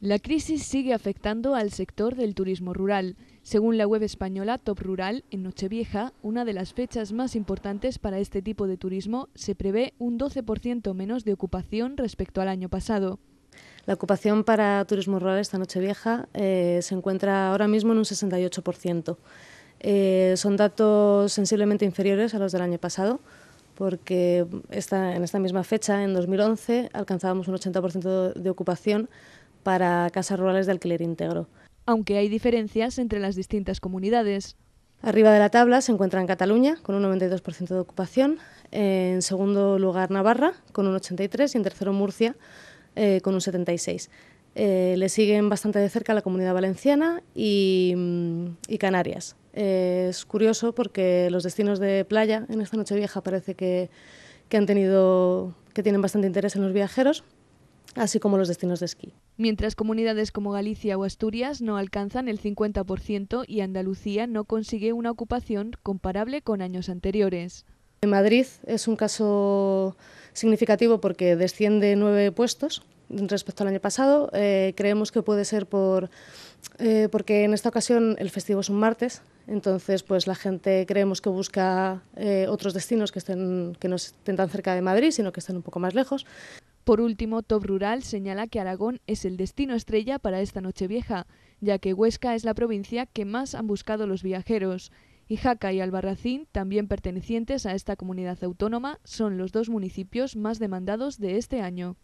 La crisis sigue afectando al sector del turismo rural. Según la web española Top Rural, en Nochevieja, una de las fechas más importantes para este tipo de turismo, se prevé un 12% menos de ocupación respecto al año pasado. La ocupación para turismo rural esta Nochevieja eh, se encuentra ahora mismo en un 68%. Eh, son datos sensiblemente inferiores a los del año pasado, porque en esta misma fecha, en 2011, alcanzábamos un 80% de ocupación para casas rurales de alquiler íntegro. Aunque hay diferencias entre las distintas comunidades. Arriba de la tabla se encuentran Cataluña, con un 92% de ocupación, en segundo lugar Navarra, con un 83% y en tercero Murcia, eh, con un 76%. Eh, le siguen bastante de cerca la comunidad valenciana y, mm, Canarias. Eh, es curioso porque los destinos de playa en esta noche vieja parece que, que han tenido que tienen bastante interés en los viajeros así como los destinos de esquí. Mientras comunidades como Galicia o Asturias no alcanzan el 50% y Andalucía no consigue una ocupación comparable con años anteriores. En Madrid es un caso significativo porque desciende nueve puestos respecto al año pasado. Eh, creemos que puede ser por, eh, porque en esta ocasión el festivo es un martes, entonces pues la gente creemos que busca eh, otros destinos que, estén, que no estén tan cerca de Madrid, sino que estén un poco más lejos. Por último, Top Rural señala que Aragón es el destino estrella para esta noche vieja, ya que Huesca es la provincia que más han buscado los viajeros. Y Jaca y Albarracín, también pertenecientes a esta comunidad autónoma, son los dos municipios más demandados de este año.